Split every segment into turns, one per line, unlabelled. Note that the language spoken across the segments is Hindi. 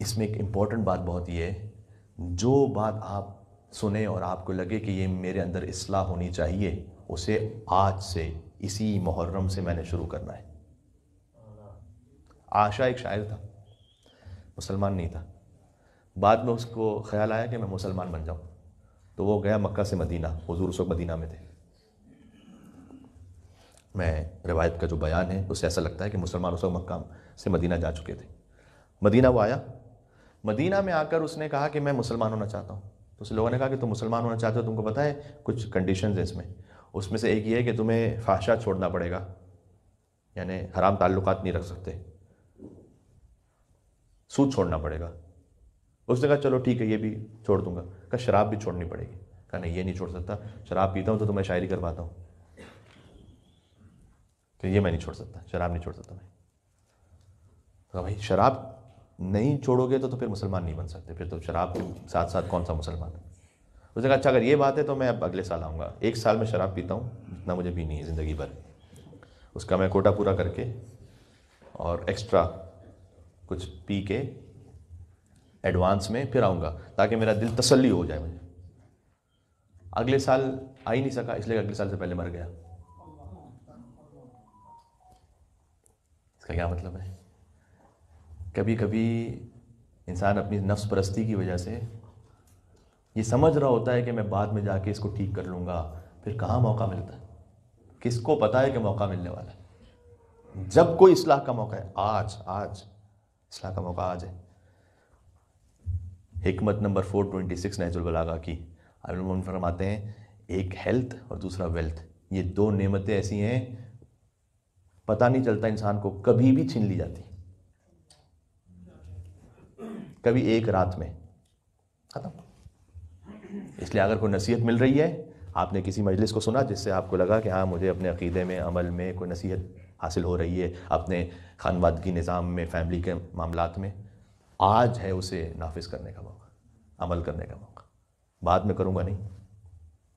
इसमें एक इम्पॉर्टेंट बात बहुत ये है जो बात आप सुने और आपको लगे कि ये मेरे अंदर असलाह होनी चाहिए उसे आज से इसी मुहर्रम से मैंने शुरू करना है आशा एक शायर था मुसलमान नहीं था बाद में उसको ख्याल आया कि मैं मुसलमान बन जाऊं तो वो गया मक्का से मदीना हजूर उस वक्त मदीना में थे मैं रिवायत का जो बयान है उससे ऐसा लगता है कि मुसलमान उस वक्त मक्का से मदीना जा चुके थे मदीना वो आया मदीना में आकर उसने कहा कि मैं मुसलमान होना चाहता हूँ तो उस लोगों ने कहा कि तुम मुसलमान होना चाहते हो तुमको पता है कुछ कंडीशन है इसमें उसमें से एक ये है कि तुम्हें फाशा छोड़ना पड़ेगा यानी हराम ताल्लुक़ नहीं रख सकते सूद छोड़ना पड़ेगा उसने कहा चलो ठीक है ये भी छोड़ दूंगा कहा शराब भी छोड़नी पड़ेगी कहा नहीं ये नहीं छोड़ सकता शराब पीता हूँ तो तुम्हें शायरी करवाता हूँ तो ये मैं नहीं छोड़ सकता शराब नहीं छोड़ सकता मैं तो भाई शराब नहीं छोड़ोगे तो तो फिर मुसलमान नहीं बन सकते फिर तो शराब के साथ साथ कौन सा मुसलमान है उसने कहा अच्छा अगर ये बात है तो मैं अब अगले साल आऊँगा एक साल में शराब पीता हूँ जितना मुझे भी नहीं है ज़िंदगी भर उसका मैं कोटा पूरा करके और एक्स्ट्रा कुछ पी के एडवांस में फिर आऊँगा ताकि मेरा दिल तसल्ली हो जाए मुझे अगले साल आ ही नहीं सका इसलिए अगले साल से पहले मर गया इसका क्या मतलब है कभी कभी इंसान अपनी नफ्स परस्ती की वजह से ये समझ रहा होता है कि मैं बाद में जाके इसको ठीक कर लूँगा फिर कहाँ मौका मिलता है किसको पता है कि मौका मिलने वाला है जब कोई इसलाह का मौका है आज आज इसलाह का मौका आज है हमत नंबर फोर ट्वेंटी सिक्स बलागा की आलमन फरमाते हैं एक हेल्थ और दूसरा वेल्थ ये दो नेमतें ऐसी हैं पता नहीं चलता इंसान को कभी भी छीन ली जाती कभी एक रात में खत्म इसलिए अगर कोई नसीहत मिल रही है आपने किसी मजलिस को सुना जिससे आपको लगा कि हाँ मुझे अपने अकीदे में अमल में कोई नसीहत हासिल हो रही है अपने खानवादगी निज़ाम में फैमिली के मामला में आज है उसे नाफिज करने का मौका अमल करने का मौका बाद में करूँगा नहीं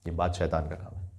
ये बात शैतान का काम है